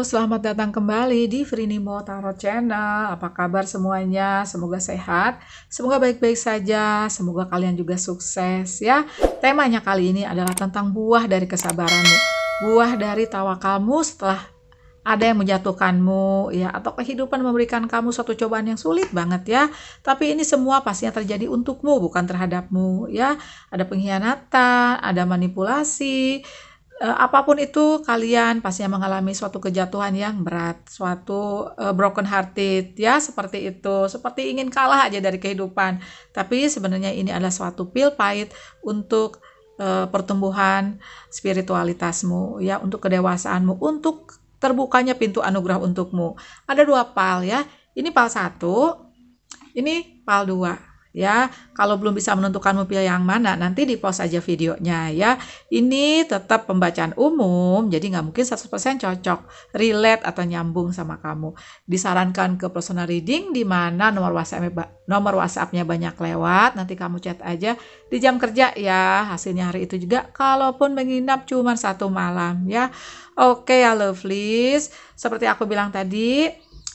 selamat datang kembali di Frinimo Tarot Channel. Apa kabar semuanya? Semoga sehat, semoga baik-baik saja, semoga kalian juga sukses ya. Temanya kali ini adalah tentang buah dari kesabaranmu. Buah dari tawa tawakalmu setelah ada yang menjatuhkanmu ya atau kehidupan memberikan kamu suatu cobaan yang sulit banget ya tapi ini semua pastinya terjadi untukmu bukan terhadapmu ya ada pengkhianatan ada manipulasi Eh, apapun itu kalian pastinya mengalami suatu kejatuhan yang berat, suatu uh, broken hearted ya seperti itu, seperti ingin kalah aja dari kehidupan. Tapi sebenarnya ini adalah suatu pil pahit untuk uh, pertumbuhan spiritualitasmu ya, untuk kedewasaanmu, untuk terbukanya pintu anugerah untukmu. Ada dua pal ya. Ini pal satu, ini pal dua ya. Kalau belum bisa menentukan mobil yang mana, nanti di post aja videonya ya. Ini tetap pembacaan umum, jadi nggak mungkin 100% cocok, relate atau nyambung sama kamu. Disarankan ke personal reading di mana nomor WhatsApp nomor WhatsAppnya banyak lewat, nanti kamu chat aja di jam kerja ya. Hasilnya hari itu juga, kalaupun menginap cuma satu malam ya. Oke okay, ya lovelies, seperti aku bilang tadi,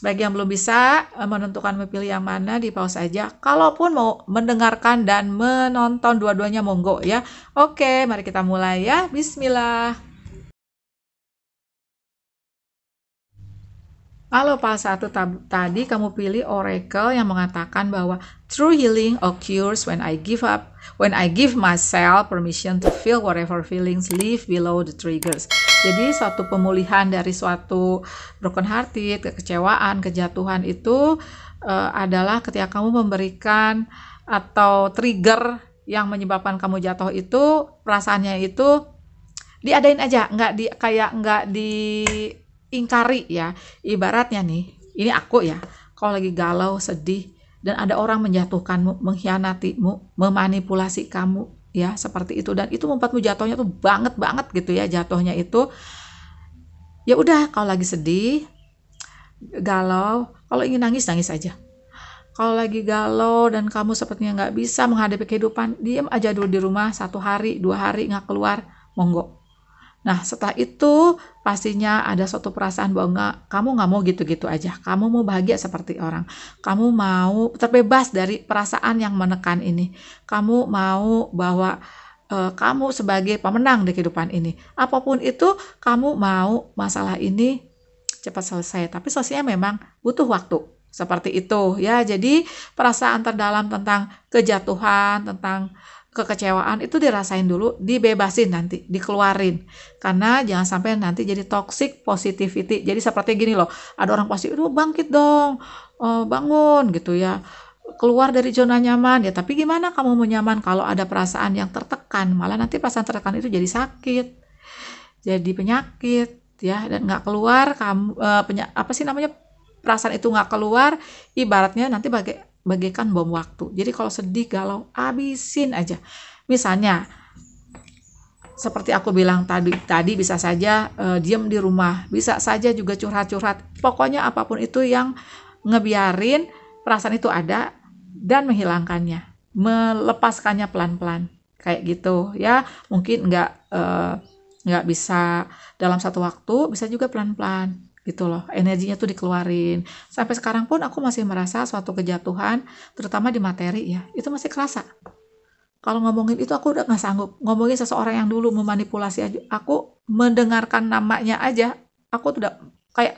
bagi yang belum bisa eh, menentukan memilih yang mana di pause aja. Kalaupun mau mendengarkan dan menonton dua-duanya monggo ya. Oke, mari kita mulai ya. Bismillah. Kalau pas satu tadi kamu pilih oracle yang mengatakan bahwa true healing occurs when I give up When I give myself permission to feel whatever feelings live below the triggers. Jadi suatu pemulihan dari suatu broken hearted, kekecewaan, kejatuhan itu uh, adalah ketika kamu memberikan atau trigger yang menyebabkan kamu jatuh itu perasaannya itu diadain aja, nggak di kayak nggak diingkari ya. Ibaratnya nih, ini aku ya. Kalau lagi galau, sedih, dan ada orang menjatuhkanmu, mengkhianatimu, memanipulasi kamu ya seperti itu dan itu membuatmu jatuhnya tuh banget banget gitu ya jatuhnya itu ya udah kalau lagi sedih galau kalau ingin nangis nangis aja kalau lagi galau dan kamu sepertinya nggak bisa menghadapi kehidupan diem aja dulu di rumah satu hari dua hari nggak keluar monggo nah setelah itu pastinya ada suatu perasaan bahwa enggak, kamu nggak mau gitu-gitu aja. Kamu mau bahagia seperti orang. Kamu mau terbebas dari perasaan yang menekan ini. Kamu mau bahwa e, kamu sebagai pemenang di kehidupan ini. Apapun itu, kamu mau masalah ini cepat selesai. Tapi selesainya memang butuh waktu. Seperti itu ya. Jadi perasaan terdalam tentang kejatuhan, tentang kekecewaan itu dirasain dulu, dibebasin nanti, dikeluarin. Karena jangan sampai nanti jadi toxic positivity. Jadi seperti gini loh, ada orang pasti "Duh, bangkit dong. uh, bangun." gitu ya keluar dari zona nyaman ya tapi gimana kamu mau nyaman kalau ada perasaan yang tertekan malah nanti perasaan tertekan itu jadi sakit jadi penyakit ya dan nggak keluar kamu uh, apa sih namanya perasaan itu nggak keluar ibaratnya nanti bagai bagaikan bom waktu. Jadi kalau sedih, galau, abisin aja. Misalnya, seperti aku bilang tadi, tadi bisa saja uh, diem di rumah, bisa saja juga curhat-curhat. Pokoknya apapun itu yang ngebiarin perasaan itu ada dan menghilangkannya, melepaskannya pelan-pelan kayak gitu ya. Mungkin nggak uh, nggak bisa dalam satu waktu, bisa juga pelan-pelan gitu loh energinya tuh dikeluarin sampai sekarang pun aku masih merasa suatu kejatuhan terutama di materi ya itu masih kerasa kalau ngomongin itu aku udah nggak sanggup ngomongin seseorang yang dulu memanipulasi aja aku mendengarkan namanya aja aku udah kayak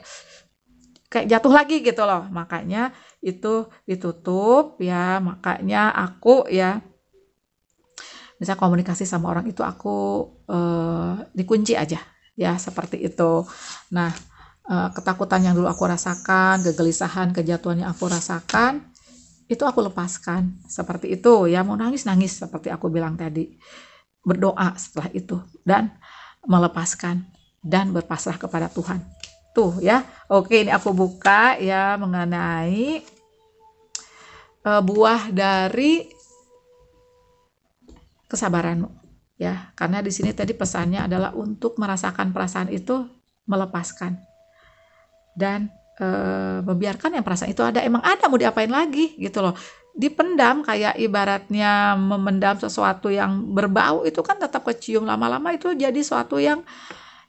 kayak jatuh lagi gitu loh makanya itu ditutup ya makanya aku ya bisa komunikasi sama orang itu aku eh, dikunci aja ya seperti itu nah Eh, ketakutan yang dulu aku rasakan, kegelisahan, kejatuhan yang aku rasakan, itu aku lepaskan. Seperti itu ya, mau nangis-nangis seperti aku bilang tadi. Berdoa setelah itu dan melepaskan dan berpasrah kepada Tuhan. Tuh ya. Oke, ini aku buka ya mengenai uh, buah dari kesabaranmu ya. Karena di sini tadi pesannya adalah untuk merasakan perasaan itu melepaskan dan e, membiarkan yang perasaan itu ada emang ada mau diapain lagi gitu loh dipendam kayak ibaratnya memendam sesuatu yang berbau itu kan tetap kecium lama-lama itu jadi sesuatu yang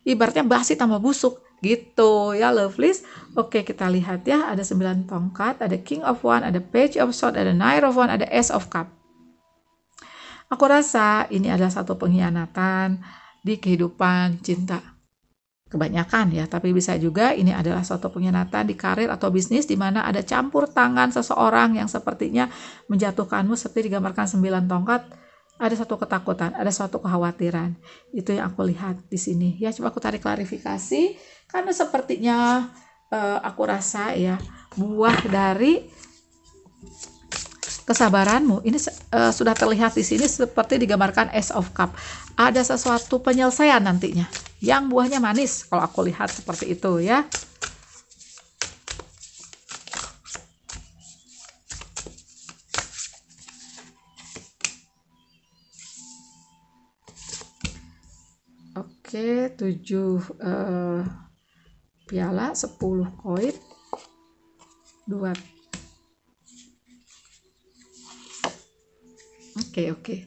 ibaratnya basi tambah busuk gitu ya lovelies oke kita lihat ya ada 9 tongkat ada king of one ada page of sword ada nine of one ada ace of cup aku rasa ini adalah satu pengkhianatan di kehidupan cinta kebanyakan ya, tapi bisa juga ini adalah suatu pengkhianatan di karir atau bisnis di mana ada campur tangan seseorang yang sepertinya menjatuhkanmu seperti digambarkan sembilan tongkat. Ada satu ketakutan, ada suatu kekhawatiran. Itu yang aku lihat di sini. Ya, coba aku tarik klarifikasi karena sepertinya uh, aku rasa ya buah dari kesabaranmu ini uh, sudah terlihat di sini seperti digambarkan Ace of Cup. Ada sesuatu penyelesaian nantinya yang buahnya manis kalau aku lihat seperti itu ya. Oke, tujuh uh, piala, sepuluh koin, dua. Oke, okay, oke. Okay.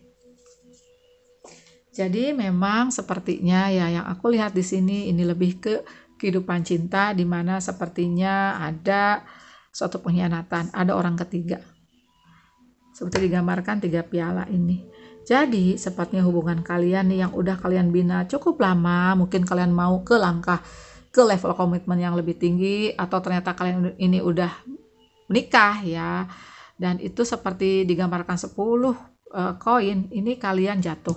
Jadi memang sepertinya ya yang aku lihat di sini ini lebih ke kehidupan cinta di mana sepertinya ada suatu pengkhianatan, ada orang ketiga. Seperti digambarkan tiga piala ini. Jadi, sepertinya hubungan kalian nih yang udah kalian bina cukup lama, mungkin kalian mau ke langkah ke level komitmen yang lebih tinggi atau ternyata kalian ini udah menikah ya. Dan itu seperti digambarkan 10 Eh, koin uh, ini kalian jatuh.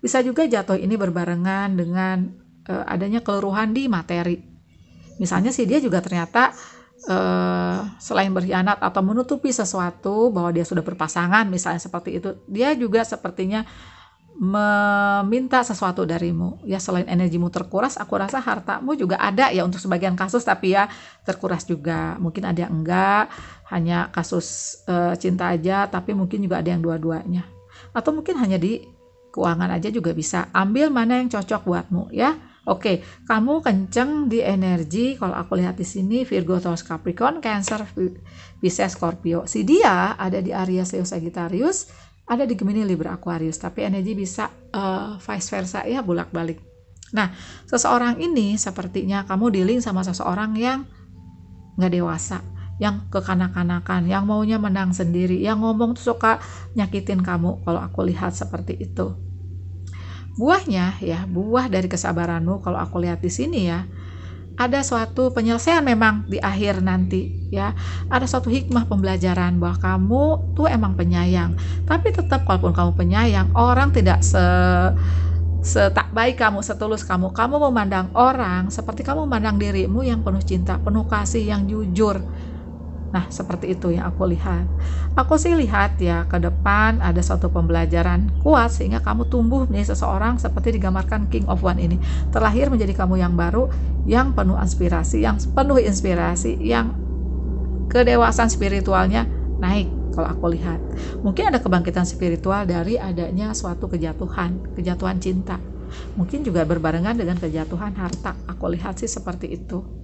Bisa juga jatuh ini berbarengan dengan uh, adanya keluruhan di materi. Misalnya si dia juga ternyata uh, selain berkhianat atau menutupi sesuatu bahwa dia sudah berpasangan misalnya seperti itu, dia juga sepertinya meminta sesuatu darimu ya selain energimu terkuras aku rasa hartamu juga ada ya untuk sebagian kasus tapi ya terkuras juga mungkin ada yang enggak hanya kasus e, cinta aja tapi mungkin juga ada yang dua-duanya atau mungkin hanya di keuangan aja juga bisa ambil mana yang cocok buatmu ya Oke, kamu kenceng di energi. Kalau aku lihat di sini Virgo, Taurus, Capricorn, Cancer, Pisces, Scorpio. Si dia ada di Aries, Leo, Sagittarius ada di Gemini Libra Aquarius tapi energi bisa uh, vice versa ya bolak-balik nah seseorang ini sepertinya kamu dealing sama seseorang yang nggak dewasa yang kekanak-kanakan, yang maunya menang sendiri, yang ngomong tuh suka nyakitin kamu kalau aku lihat seperti itu. Buahnya ya, buah dari kesabaranmu kalau aku lihat di sini ya, ada suatu penyelesaian memang di akhir nanti ya ada suatu hikmah pembelajaran bahwa kamu tuh emang penyayang tapi tetap kalaupun kamu penyayang orang tidak se setak baik kamu, setulus kamu. Kamu memandang orang seperti kamu memandang dirimu yang penuh cinta, penuh kasih, yang jujur. Nah, seperti itu yang aku lihat. Aku sih lihat ya ke depan ada suatu pembelajaran kuat sehingga kamu tumbuh menjadi seseorang seperti digambarkan King of One ini. Terlahir menjadi kamu yang baru, yang penuh aspirasi, yang penuh inspirasi, yang kedewasaan spiritualnya naik kalau aku lihat. Mungkin ada kebangkitan spiritual dari adanya suatu kejatuhan, kejatuhan cinta. Mungkin juga berbarengan dengan kejatuhan harta. Aku lihat sih seperti itu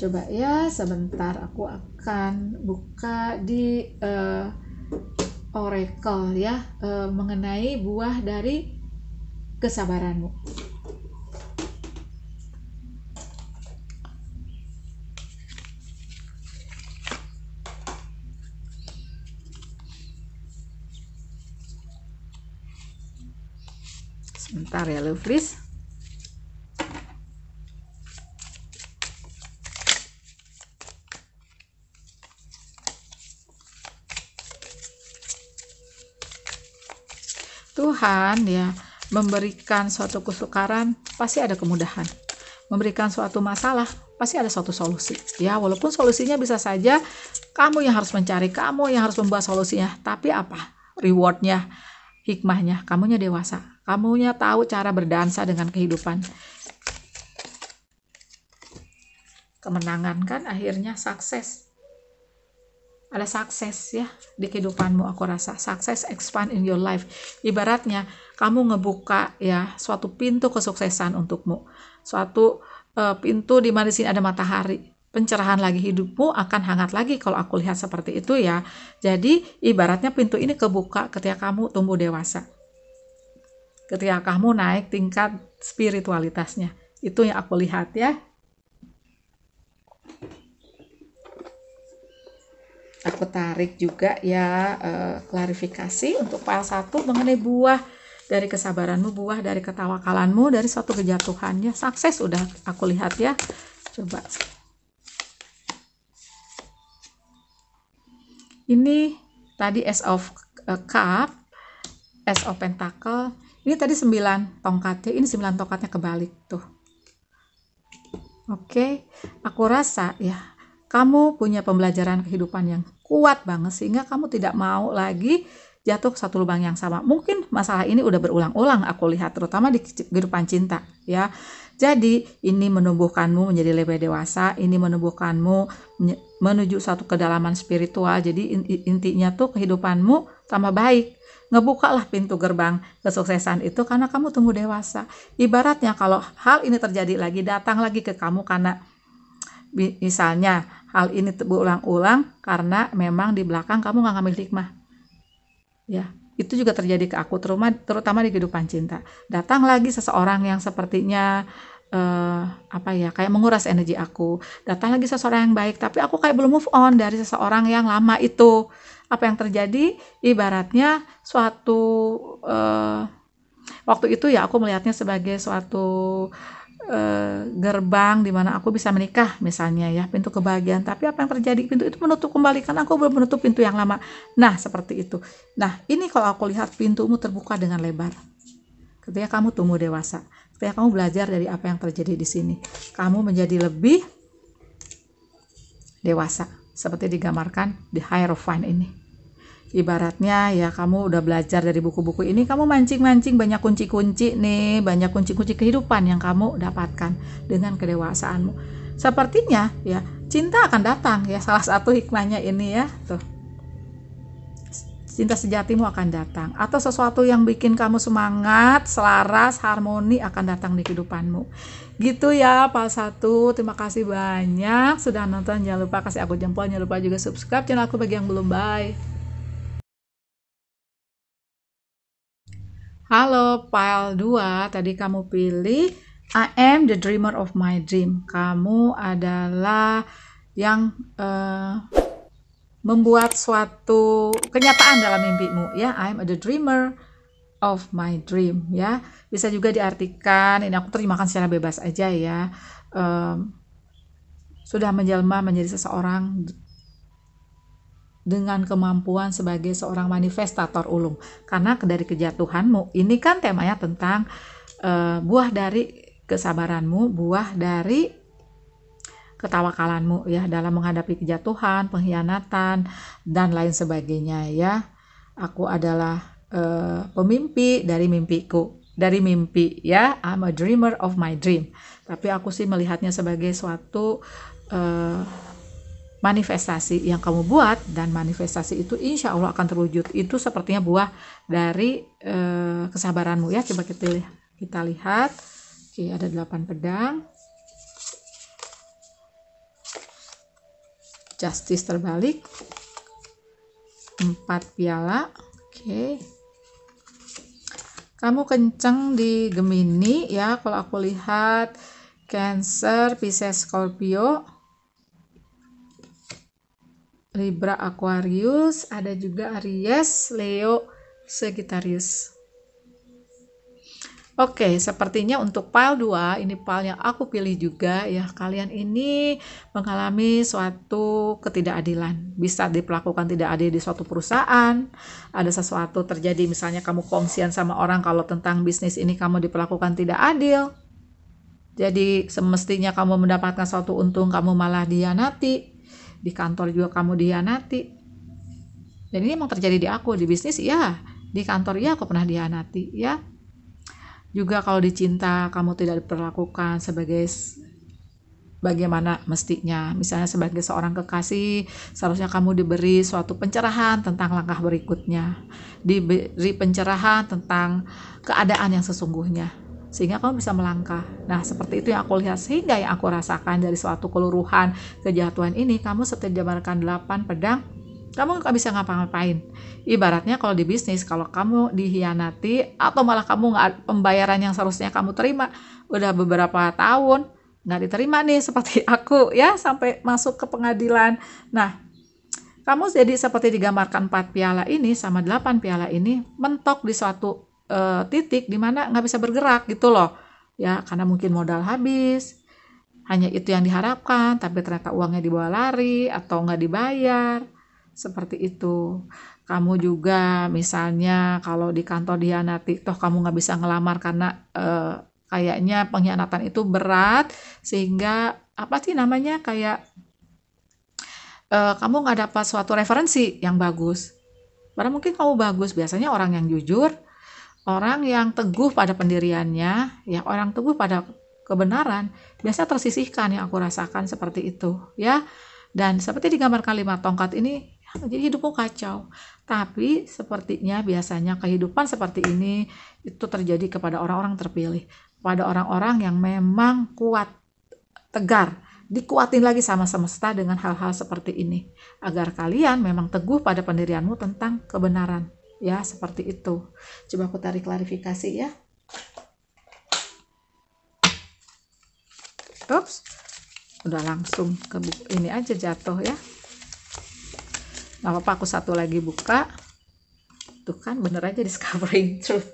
coba ya sebentar aku akan buka di uh, oracle ya uh, mengenai buah dari kesabaranmu sebentar ya Lufris Tuhan ya memberikan suatu kesukaran pasti ada kemudahan. Memberikan suatu masalah pasti ada suatu solusi. Ya, walaupun solusinya bisa saja kamu yang harus mencari, kamu yang harus membuat solusinya. Tapi apa? Rewardnya, hikmahnya, kamunya dewasa. Kamunya tahu cara berdansa dengan kehidupan. Kemenangan kan akhirnya sukses ada sukses ya di kehidupanmu aku rasa sukses expand in your life ibaratnya kamu ngebuka ya suatu pintu kesuksesan untukmu suatu uh, pintu di mana di sini ada matahari pencerahan lagi hidupmu akan hangat lagi kalau aku lihat seperti itu ya jadi ibaratnya pintu ini kebuka ketika kamu tumbuh dewasa ketika kamu naik tingkat spiritualitasnya itu yang aku lihat ya aku tarik juga ya uh, klarifikasi untuk file 1 mengenai buah dari kesabaranmu, buah dari ketawakalanmu, dari suatu kejatuhannya. Sukses udah aku lihat ya. Coba. Ini tadi S of uh, Cup, S of Pentacle. Ini tadi 9 tongkatnya, ini 9 tongkatnya kebalik tuh. Oke, okay. aku rasa ya kamu punya pembelajaran kehidupan yang kuat banget sehingga kamu tidak mau lagi jatuh ke satu lubang yang sama. Mungkin masalah ini udah berulang-ulang aku lihat terutama di kehidupan cinta ya. Jadi ini menumbuhkanmu menjadi lebih dewasa, ini menumbuhkanmu menuju satu kedalaman spiritual. Jadi intinya tuh kehidupanmu tambah baik. Ngebukalah pintu gerbang kesuksesan itu karena kamu tumbuh dewasa. Ibaratnya kalau hal ini terjadi lagi, datang lagi ke kamu karena Misalnya, hal ini berulang-ulang karena memang di belakang kamu nggak ngambil hikmah. Ya, itu juga terjadi ke aku terutama, terutama di kehidupan cinta. Datang lagi seseorang yang sepertinya eh, apa ya, kayak menguras energi aku. Datang lagi seseorang yang baik, tapi aku kayak belum move on dari seseorang yang lama itu. Apa yang terjadi? Ibaratnya suatu eh, waktu itu ya aku melihatnya sebagai suatu Eh, gerbang di mana aku bisa menikah misalnya ya pintu kebahagiaan tapi apa yang terjadi pintu itu menutup kembali karena aku belum menutup pintu yang lama nah seperti itu nah ini kalau aku lihat pintumu terbuka dengan lebar ketika kamu tumbuh dewasa ketika kamu belajar dari apa yang terjadi di sini kamu menjadi lebih dewasa seperti digambarkan di Hierophant ini ibaratnya ya kamu udah belajar dari buku-buku ini kamu mancing-mancing banyak kunci-kunci nih banyak kunci-kunci kehidupan yang kamu dapatkan dengan kedewasaanmu sepertinya ya cinta akan datang ya salah satu hikmahnya ini ya tuh cinta sejatimu akan datang atau sesuatu yang bikin kamu semangat selaras harmoni akan datang di kehidupanmu gitu ya Pak Satu terima kasih banyak sudah nonton jangan lupa kasih aku jempol jangan lupa juga subscribe channel aku bagi yang belum bye Halo, file 2. Tadi kamu pilih I am the dreamer of my dream. Kamu adalah yang uh, membuat suatu kenyataan dalam mimpimu ya. I am the dreamer of my dream ya. Bisa juga diartikan ini aku terima terjemahkan secara bebas aja ya. Um, sudah menjelma menjadi seseorang dengan kemampuan sebagai seorang manifestator ulung. Karena dari kejatuhanmu, ini kan temanya tentang uh, buah dari kesabaranmu, buah dari ketawakalanmu ya dalam menghadapi kejatuhan, pengkhianatan dan lain sebagainya ya. Aku adalah uh, pemimpi dari mimpiku, dari mimpi ya. I'm a dreamer of my dream. Tapi aku sih melihatnya sebagai suatu uh, manifestasi yang kamu buat dan manifestasi itu insya Allah akan terwujud. Itu sepertinya buah dari e, kesabaranmu ya. Coba kita lihat. Kita lihat. Oke, ada 8 pedang. Justice terbalik. empat piala. Oke. Kamu kenceng di Gemini ya kalau aku lihat Cancer, Pisces, Scorpio Libra Aquarius, ada juga Aries, Leo, Sagittarius. Oke, sepertinya untuk pile 2, ini pile yang aku pilih juga ya, kalian ini mengalami suatu ketidakadilan. Bisa diperlakukan tidak adil di suatu perusahaan, ada sesuatu terjadi misalnya kamu kongsian sama orang kalau tentang bisnis ini kamu diperlakukan tidak adil. Jadi semestinya kamu mendapatkan suatu untung, kamu malah dianati di kantor juga kamu dihianati dan ini emang terjadi di aku di bisnis ya di kantor ya aku pernah dihianati ya juga kalau dicinta kamu tidak diperlakukan sebagai bagaimana mestinya. Misalnya sebagai seorang kekasih, seharusnya kamu diberi suatu pencerahan tentang langkah berikutnya. Diberi pencerahan tentang keadaan yang sesungguhnya sehingga kamu bisa melangkah. Nah, seperti itu yang aku lihat sehingga yang aku rasakan dari suatu keluruhan kejatuhan ini, kamu setiap jabarkan 8 pedang, kamu nggak bisa ngapa-ngapain. Ibaratnya kalau di bisnis, kalau kamu dihianati atau malah kamu nggak pembayaran yang seharusnya kamu terima, udah beberapa tahun nggak diterima nih seperti aku ya sampai masuk ke pengadilan. Nah, kamu jadi seperti digambarkan empat piala ini sama delapan piala ini mentok di suatu uh, titik di mana nggak bisa bergerak gitu loh ya karena mungkin modal habis hanya itu yang diharapkan tapi ternyata uangnya dibawa lari atau nggak dibayar seperti itu kamu juga misalnya kalau di kantor dihianati toh kamu nggak bisa ngelamar karena uh, kayaknya pengkhianatan itu berat sehingga apa sih namanya kayak uh, kamu nggak dapat suatu referensi yang bagus padahal mungkin kamu bagus biasanya orang yang jujur Orang yang teguh pada pendiriannya, ya orang teguh pada kebenaran, biasa tersisihkan yang aku rasakan seperti itu, ya. Dan seperti gambar kalimat tongkat ini, jadi hidupku kacau. Tapi sepertinya biasanya kehidupan seperti ini itu terjadi kepada orang-orang terpilih, pada orang-orang yang memang kuat, tegar, dikuatin lagi sama semesta dengan hal-hal seperti ini, agar kalian memang teguh pada pendirianmu tentang kebenaran ya seperti itu coba aku tarik klarifikasi ya Oops, udah langsung ke buku ini aja jatuh ya nggak apa-apa aku satu lagi buka tuh kan bener aja discovering truth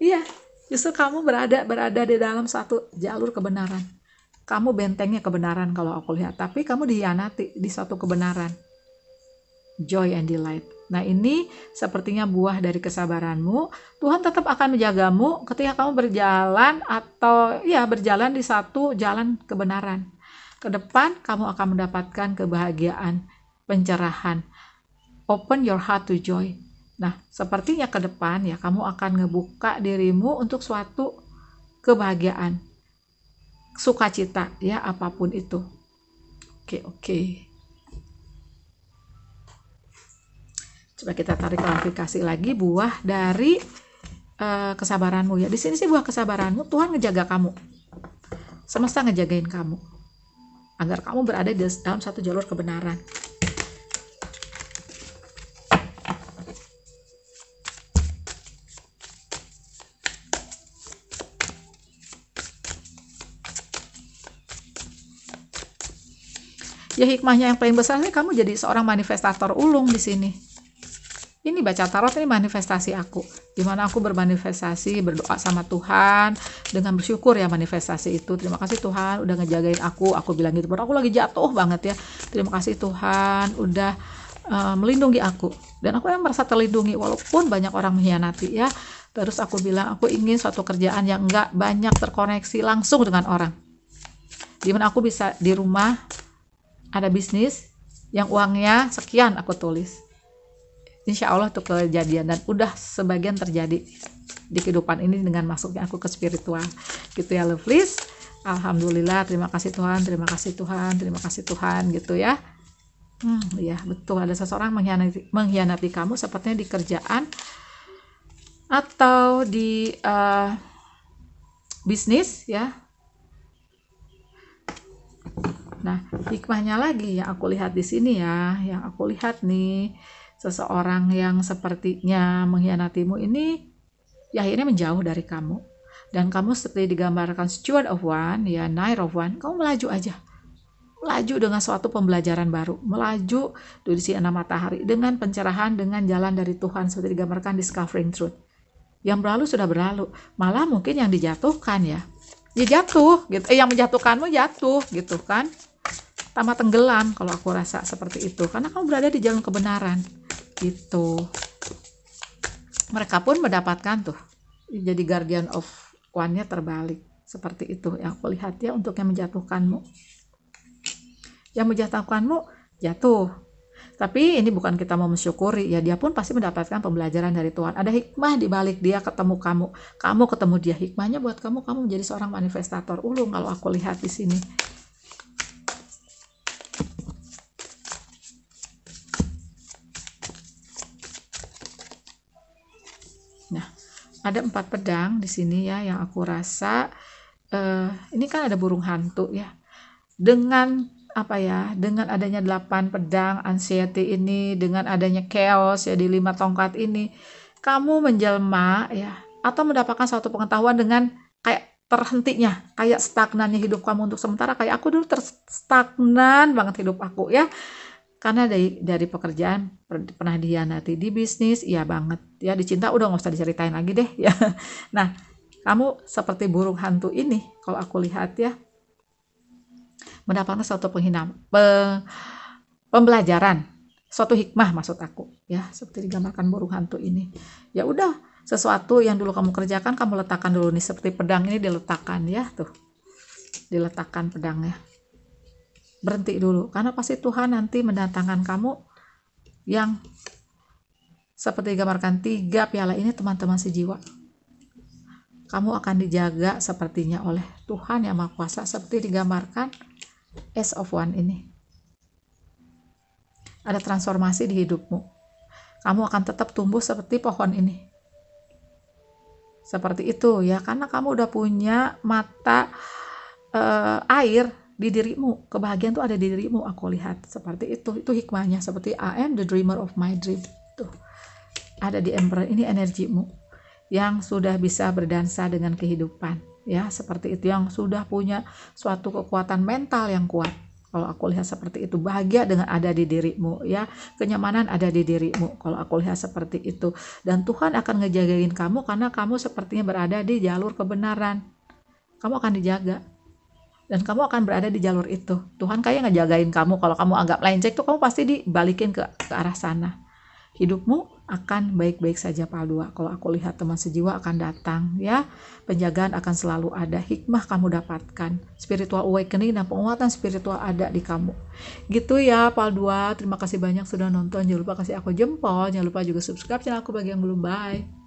iya justru kamu berada berada di dalam satu jalur kebenaran kamu bentengnya kebenaran kalau aku lihat tapi kamu dianati di satu kebenaran joy and delight. Nah, ini sepertinya buah dari kesabaranmu. Tuhan tetap akan menjagamu ketika kamu berjalan atau ya berjalan di satu jalan kebenaran. Ke depan kamu akan mendapatkan kebahagiaan, pencerahan. Open your heart to joy. Nah, sepertinya ke depan ya kamu akan ngebuka dirimu untuk suatu kebahagiaan, sukacita ya apapun itu. Oke, okay, oke. Okay. coba kita tarik klarifikasi lagi buah dari uh, kesabaranmu ya di sini sih buah kesabaranmu Tuhan ngejaga kamu semesta ngejagain kamu agar kamu berada di dalam satu jalur kebenaran ya hikmahnya yang paling besar sih kamu jadi seorang manifestator ulung di sini ini baca tarot ini manifestasi aku Gimana aku bermanifestasi berdoa sama Tuhan dengan bersyukur ya manifestasi itu terima kasih Tuhan udah ngejagain aku aku bilang gitu aku lagi jatuh banget ya terima kasih Tuhan udah uh, melindungi aku dan aku yang merasa terlindungi walaupun banyak orang mengkhianati ya terus aku bilang aku ingin suatu kerjaan yang enggak banyak terkoneksi langsung dengan orang Gimana aku bisa di rumah ada bisnis yang uangnya sekian aku tulis insya Allah tuh kejadian dan udah sebagian terjadi di kehidupan ini dengan masuknya aku ke spiritual gitu ya lovelies Alhamdulillah terima kasih Tuhan terima kasih Tuhan terima kasih Tuhan gitu ya hmm, ya betul ada seseorang mengkhianati, mengkhianati kamu sepertinya di kerjaan atau di uh, bisnis ya nah hikmahnya lagi yang aku lihat di sini ya yang aku lihat nih seseorang yang sepertinya mengkhianatimu ini ya akhirnya menjauh dari kamu dan kamu seperti digambarkan steward of one ya knight of one kamu melaju aja melaju dengan suatu pembelajaran baru melaju di si enam matahari dengan pencerahan dengan jalan dari Tuhan seperti digambarkan discovering truth yang berlalu sudah berlalu malah mungkin yang dijatuhkan ya dia ya jatuh gitu eh, yang menjatuhkanmu jatuh gitu kan tambah tenggelam kalau aku rasa seperti itu karena kamu berada di jalan kebenaran gitu mereka pun mendapatkan tuh jadi guardian of one-nya terbalik seperti itu ya aku lihat ya untuk yang menjatuhkanmu yang menjatuhkanmu jatuh tapi ini bukan kita mau mensyukuri ya dia pun pasti mendapatkan pembelajaran dari Tuhan ada hikmah di balik dia ketemu kamu kamu ketemu dia hikmahnya buat kamu kamu menjadi seorang manifestator ulung kalau aku lihat di sini ada empat pedang di sini ya yang aku rasa uh, ini kan ada burung hantu ya dengan apa ya dengan adanya delapan pedang anxiety ini dengan adanya chaos ya di lima tongkat ini kamu menjelma ya atau mendapatkan suatu pengetahuan dengan kayak terhentinya kayak stagnannya hidup kamu untuk sementara kayak aku dulu terstagnan banget hidup aku ya karena dari, dari pekerjaan pernah dihianati di bisnis iya banget ya dicinta udah nggak usah diceritain lagi deh ya nah kamu seperti burung hantu ini kalau aku lihat ya mendapatkan suatu penghinaan pe, pembelajaran suatu hikmah maksud aku ya seperti digambarkan burung hantu ini ya udah sesuatu yang dulu kamu kerjakan kamu letakkan dulu nih seperti pedang ini diletakkan ya tuh diletakkan pedangnya berhenti dulu karena pasti Tuhan nanti mendatangkan kamu yang seperti digambarkan tiga piala ini teman-teman si jiwa. kamu akan dijaga sepertinya oleh Tuhan yang Maha Kuasa seperti digambarkan S of One ini ada transformasi di hidupmu kamu akan tetap tumbuh seperti pohon ini seperti itu ya karena kamu udah punya mata eh, air di dirimu kebahagiaan tuh ada di dirimu aku lihat seperti itu itu hikmahnya seperti I am the dreamer of my dream tuh ada di emperor. ini energimu yang sudah bisa berdansa dengan kehidupan ya seperti itu yang sudah punya suatu kekuatan mental yang kuat kalau aku lihat seperti itu bahagia dengan ada di dirimu ya kenyamanan ada di dirimu kalau aku lihat seperti itu dan Tuhan akan ngejagain kamu karena kamu sepertinya berada di jalur kebenaran kamu akan dijaga dan kamu akan berada di jalur itu. Tuhan kayak ngejagain kamu kalau kamu anggap cek tuh kamu pasti dibalikin ke, ke arah sana. Hidupmu akan baik-baik saja Pak Paldua. Kalau aku lihat teman sejiwa akan datang ya. Penjagaan akan selalu ada. Hikmah kamu dapatkan. Spiritual awakening dan penguatan spiritual ada di kamu. Gitu ya Pak Paldua. Terima kasih banyak sudah nonton. Jangan lupa kasih aku jempol. Jangan lupa juga subscribe channel aku bagi yang belum. Bye.